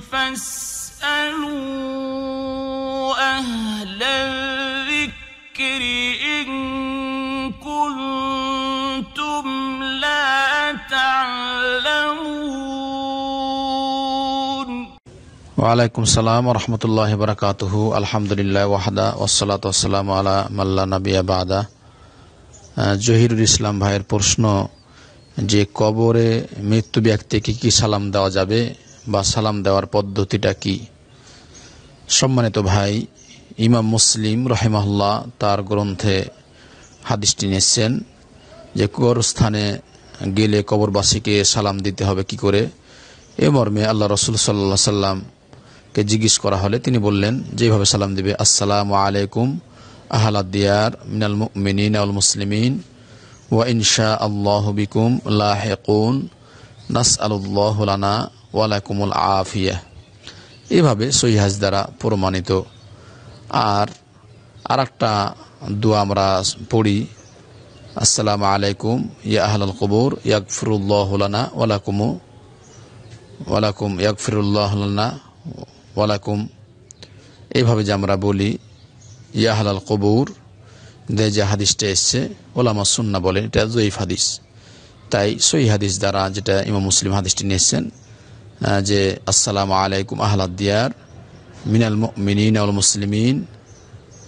فاسألوا أهل الذكر إن كنتم لا تعلمون وعليكم السلام ورحمة الله وبركاته الحمد لله وحده والصلاة والسلام على من لا نبي بعده آه، জহিরুল ইসলাম ভাইয়ের প্রশ্ন যে কবরে মৃত্যু ব্যক্তিকে কি সালাম দেওয়া যাবে বা সালাম দেওয়ার পদ্ধতিটা কি সম্মানিত ভাই ইমাম মুসলিম রহেমাল্লাহ তার গ্রন্থে হাদিসটি নিয়েছেন যে কর স্থানে গেলে কবরবাসীকে সালাম দিতে হবে কি করে এ মর্মে আল্লাহ রসুল সাল্লাহ সাল্লামকে জিজ্ঞেস করা হলে তিনি বললেন যেভাবে সালাম দিবে আসসালাম আলাইকুম আহলাদিয়ার মিনাল মিনিন আল মুসলিমিন ওয়া ইনশা আল্লাহ বিকুম লাহেকুন নাস আল্লাহ লানা ওয়ালাকুমুল আফিয়া এভাবে সহিহাজ দ্বারা প্রমাণিত আর আর একটা দোয়া আমরা পড়ি আসসালামু আলাইকুম ইয়া আহলাল কবুর ইয়াকফিরুল্লাহলানা ওয়ালাকুম ওয়ালাকুম ইয়াকফিরুল্লাহলানা ওয়ালাকুম এইভাবে যে আমরা বলি ইয়া আহলাল কবুর দে যে হাদিসটা এসছে ওলামা সুন্না বলেন এটা জয়ীফ হাদিস তাই সই হাদিস দ্বারা যেটা ইমাম মুসলিম হাদিসটি নিয়েছেন যে আসসালাম আলাইকুম আহলাদিয়ার মিনাল মিনিন মুসলিমিন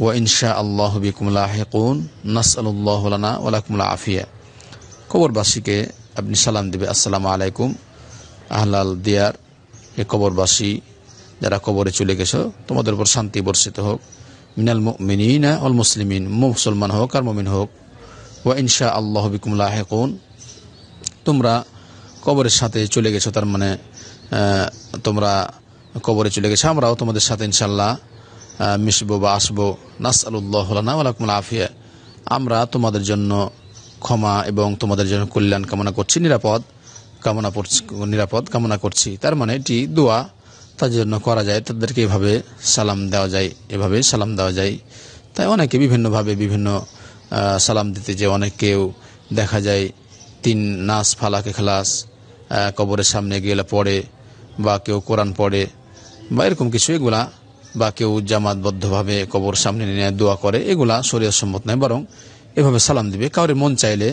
ও ইনশা আল্লাহ বিকুমুল্লাহ হেকুন নাসআল্লাহলানা ওলাকুমুল্লা আফিয়া কবরবাসীকে আপনি সালাম দেবে আসসালামু আলাইকুম আহলাল দিয়ার এ কবরবাসী যারা কবরে চলে গেছো তোমাদের উপর শান্তি বর্ষিত হোক মিনাল মিনিন অল মুসলিমিন মুসলমান হোক আর মমিন হোক ও ইনশা আল্লাহ বিকুমুল্লাহ হেকুন তোমরা কবরের সাথে চলে গেছো তার মানে তোমরা কবরে চলে গেছে আমরাও তোমাদের সাথে ইনশাল্লাহ মিশবো বা আসবো নাসালুল্লাহ আলাকুল আফিয়া আমরা তোমাদের জন্য ক্ষমা এবং তোমাদের জন্য কল্যাণ কামনা করছি নিরাপদ কামনা নিরাপদ কামনা করছি তার মানে এটি দোয়া তাদের জন্য করা যায় তাদেরকে এভাবে সালাম দেওয়া যায় এভাবে সালাম দেওয়া যায় তাই অনেকে বিভিন্নভাবে বিভিন্ন সালাম দিতে যে অনেকেও দেখা যায় তিন নাস ফালাকে খালাস কবরের সামনে গেলে পড়ে বা কেউ কোরআন পড়ে বা এরকম কিছু এগুলা বা কেউ জামাতবদ্ধভাবে কবর সামনে নিয়ে দোয়া করে এগুলা শরীর সম্মত নয় বরং এভাবে সালাম দিবে কাউরে মন চাইলে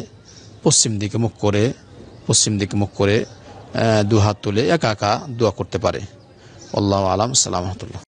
পশ্চিম দিকে মুখ করে পশ্চিম দিকে মুখ করে দুহাত তুলে একা একা দোয়া করতে পারে আল্লাহ আলাম সালামতুল্লাহ